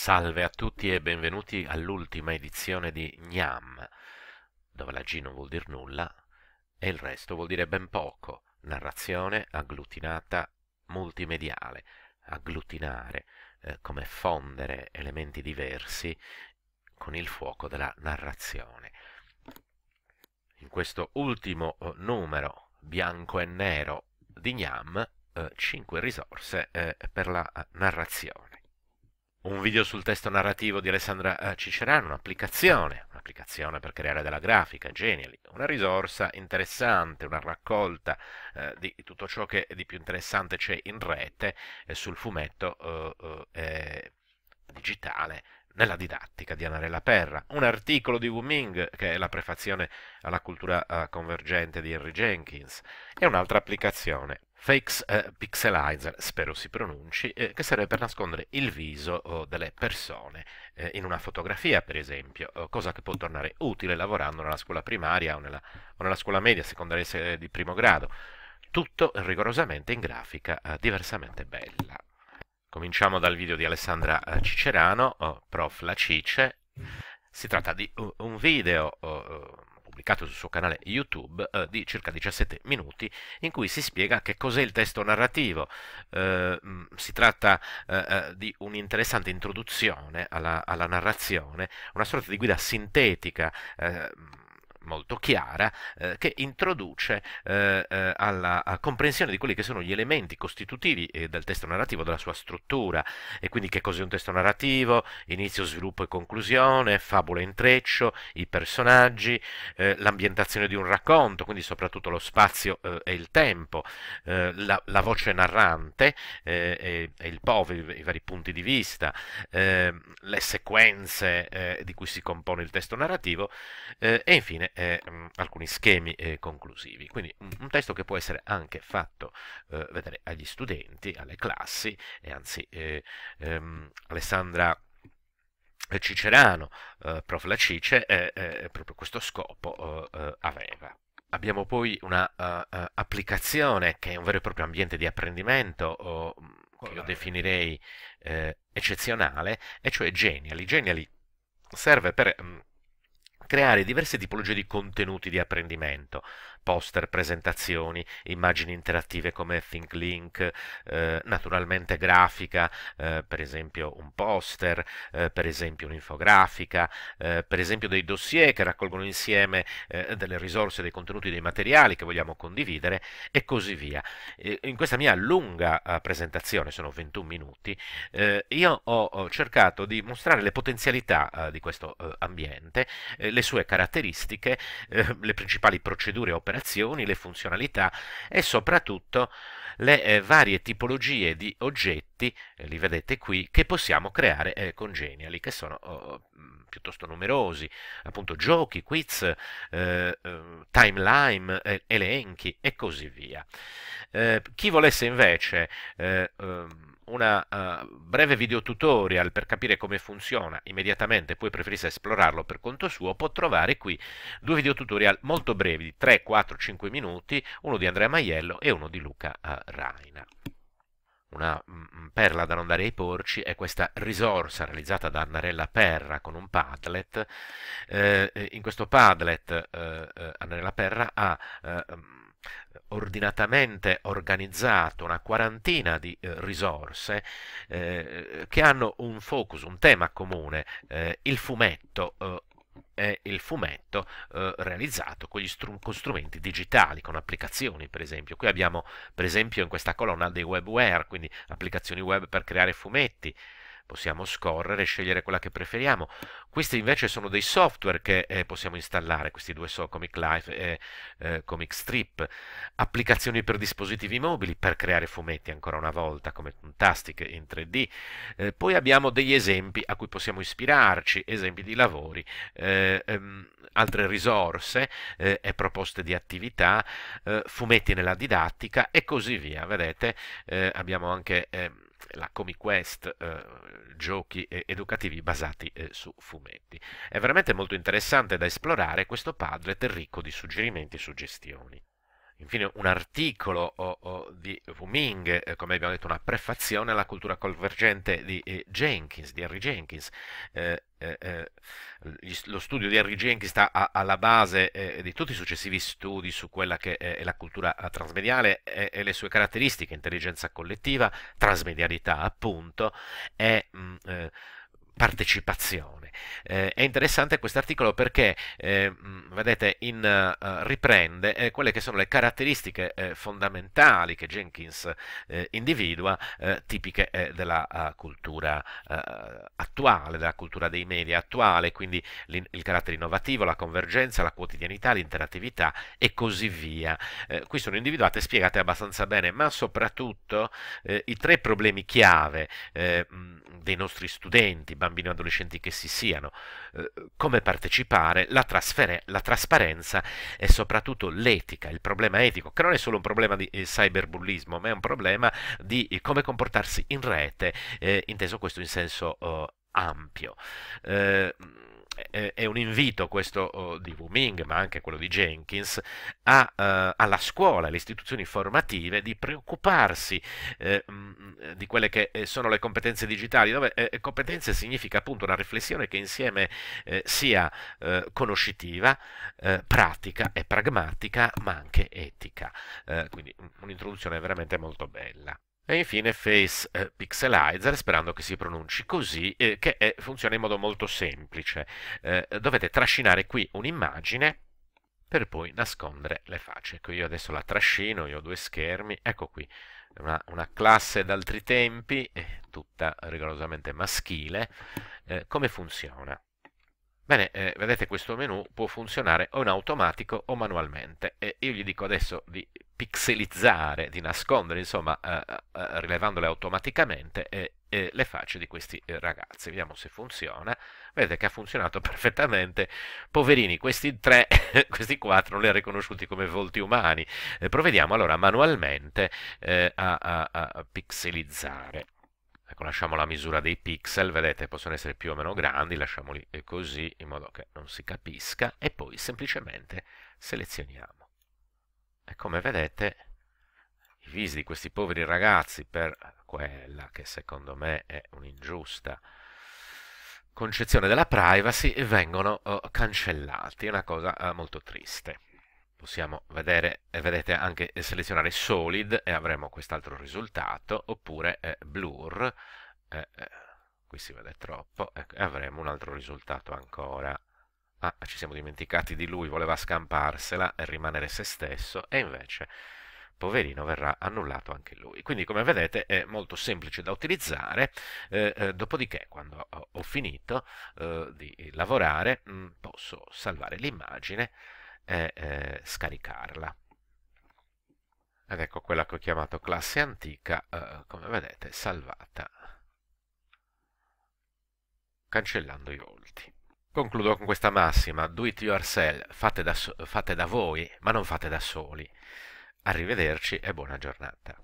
Salve a tutti e benvenuti all'ultima edizione di Gnam, dove la G non vuol dire nulla e il resto vuol dire ben poco. Narrazione agglutinata multimediale, agglutinare, eh, come fondere elementi diversi con il fuoco della narrazione. In questo ultimo eh, numero bianco e nero di Gnam, eh, 5 risorse eh, per la eh, narrazione un video sul testo narrativo di Alessandra eh, Cicerano, un'applicazione, un'applicazione per creare della grafica, Genially, una risorsa interessante, una raccolta eh, di tutto ciò che di più interessante c'è in rete eh, sul fumetto eh, eh digitale nella didattica di Anarella Perra, un articolo di Wu Ming che è la prefazione alla cultura eh, convergente di Henry Jenkins e un'altra applicazione Fakes eh, Pixelizer, spero si pronunci, eh, che serve per nascondere il viso oh, delle persone eh, in una fotografia, per esempio, oh, cosa che può tornare utile lavorando nella scuola primaria o nella, o nella scuola media, secondaria di primo grado. Tutto rigorosamente in grafica eh, diversamente bella. Cominciamo dal video di Alessandra eh, Cicerano, oh, prof La Cice. Si tratta di oh, un video pubblicato sul suo canale YouTube eh, di circa 17 minuti in cui si spiega che cos'è il testo narrativo. Eh, mm, si tratta eh, eh, di un'interessante introduzione alla, alla, narrazione, una sorta di guida sintetica eh, molto chiara eh, che introduce eh, eh, alla comprensione di quelli che sono gli elementi costitutivi eh, del testo narrativo, della sua struttura e quindi che cos'è un testo narrativo, inizio, sviluppo e conclusione, fabula e intreccio, i personaggi, eh, l'ambientazione di un racconto, quindi soprattutto lo spazio eh, e il tempo, la, la, voce narrante e, e, il POV, i, i, vari punti di vista, le sequenze di cui si compone il testo narrativo e infine alcune, eh, mm, alcuni schemi eh, conclusivi. Quindi un, mm, un, testo che può essere anche fatto eh, vedere agli studenti, alle classi, e anzi eh, ehm, Alessandra Cicerano, eh, prof. La Cice, eh, proprio questo scopo aveva. Abbiamo poi un'applicazione uh, uh, che è un vero e proprio ambiente di apprendimento, o, mm, che io definirei eccezionale, e cioè Geniali. Geniali serve per... Mh, creare diverse tipologie di contenuti di apprendimento, poster, presentazioni, immagini interattive come ThinkLink, eh, naturalmente grafica, eh, per esempio un poster, eh, per esempio un'infografica, eh, per esempio dei dossier che raccolgono insieme eh, delle risorse, dei contenuti, dei materiali che vogliamo condividere e così via. in questa mia lunga eh, presentazione, sono 21 minuti, io ho, ho, cercato di mostrare le potenzialità di questo ambiente, le sue caratteristiche, le principali procedure operative, configurazioni, le funzionalità e soprattutto le eh, varie tipologie di oggetti, eh, li vedete qui, che possiamo creare eh, con Geniali, che sono oh, oh mm, piuttosto numerosi, appunto giochi, quiz, eh, eh, timeline, eh, elenchi e così via. chi volesse invece... Um, una uh, breve video tutorial per capire come funziona immediatamente, poi preferisse esplorarlo per conto suo, può trovare qui due video tutorial molto brevi di 3, 4, 5 minuti, uno di Andrea Maiello e uno di Luca uh, Raina una mm, mm, perla da non dare ai porci è questa risorsa realizzata da Annarella Perra con un Padlet. Eh, eh in questo Padlet eh, Annarella Perra ha eh, mm, ordinatamente organizzato una quarantina di eh, risorse eh, che hanno un focus, un tema comune, eh, il fumetto è eh, il fumetto eh, realizzato con, str con, strumenti digitali, con applicazioni per esempio. Qui abbiamo per esempio in questa colonna dei webware, quindi applicazioni web per creare fumetti, possiamo scorrere e scegliere quella che preferiamo. Questi invece sono dei software che eh, possiamo installare, questi due sono Comic Life e eh, Comic Strip, applicazioni per dispositivi mobili per creare fumetti ancora una volta come Fantastic in 3D, eh, poi abbiamo degli esempi a cui possiamo ispirarci, esempi di lavori, eh, ehm, altre risorse eh, e proposte di attività, eh, fumetti nella didattica e così via, vedete abbiamo anche ehm, la Comic Quest eh, giochi eh, educativi basati eh, su fumetti. È veramente molto interessante da esplorare questo padlet ricco di suggerimenti e suggestioni. Infine un articolo o, oh, o, oh, di Wu Ming, eh, come abbiamo detto, una prefazione alla cultura convergente di eh, Jenkins, di Harry Jenkins. Eh, eh, eh lo studio di Harry Jenkins sta a, alla base eh, di tutti i successivi studi su quella che è la cultura transmediale e, e le sue caratteristiche, intelligenza collettiva, transmedialità appunto, e mh, mm, partecipazione. Eh, è interessante questo articolo perché, eh, vedete, in, uh, riprende eh, quelle che sono le caratteristiche eh, fondamentali che Jenkins eh, individua, tipiche della uh, cultura uh, attuale, della cultura dei media attuale, quindi il carattere innovativo, la convergenza, la quotidianità, l'interattività e così via. qui sono individuate e spiegate abbastanza bene, ma soprattutto i tre problemi chiave dei nostri studenti, bambini, bambini o adolescenti che si siano, eh, come partecipare, la, la, trasparenza e soprattutto l'etica, il problema etico, che non è solo un problema di eh, cyberbullismo, ma è un problema di eh, come comportarsi in rete, inteso questo in senso oh, ampio è un invito questo oh, di Wu Ming, ma anche quello di Jenkins, a, eh, alla scuola, alle istituzioni formative, di preoccuparsi eh, mm, di quelle che eh, sono le competenze digitali, dove eh, competenze significa appunto una riflessione che insieme eh, sia eh, conoscitiva, pratica e pragmatica, ma anche etica. quindi mm, un'introduzione veramente molto bella. E infine Face eh, Pixelizer, sperando che si pronunci così, eh, che è, eh, funziona in modo molto semplice. Eh, dovete trascinare qui un'immagine per poi nascondere le facce. Ecco, io adesso la trascino, io ho due schermi, ecco qui, una, una classe d'altri tempi, eh, tutta rigorosamente maschile. come funziona? Bene, eh, vedete questo menu può funzionare o in automatico o manualmente e io gli dico adesso di pixelizzare, di nascondere, insomma, eh, eh, eh, rilevandole automaticamente le facce di questi ragazzi. Vediamo se funziona. Vedete che ha funzionato perfettamente. Poverini, questi tre, questi quattro non li ha riconosciuti come volti umani. provvediamo allora manualmente a, a, a pixelizzare. Ecco, lasciamo la misura dei pixel, vedete, possono essere più o meno grandi, lasciamoli così in modo che non si capisca e poi semplicemente selezioniamo. E come vedete, i visi di questi poveri ragazzi per quella che secondo me è un'ingiusta concezione della privacy vengono oh, cancellati, è una cosa eh, molto triste. Possiamo vedere, eh, vedete anche eh, selezionare solid e avremo quest'altro risultato, oppure eh, blur, eh, qui si vede troppo, ecco, e avremo un altro risultato ancora ah, ci siamo dimenticati di lui, voleva scamparsela e rimanere se stesso, e invece, poverino, verrà annullato anche lui. Quindi, come vedete, è molto semplice da utilizzare, eh, eh, dopodiché, quando ho, ho finito eh, di lavorare, mh, mm, posso salvare l'immagine e eh, scaricarla. Ed ecco quella che ho chiamato classe antica, eh, come vedete, salvata cancellando i volti. Concludo con questa massima, do it yourself, fate da, fate da voi, ma non fate da soli. Arrivederci e buona giornata.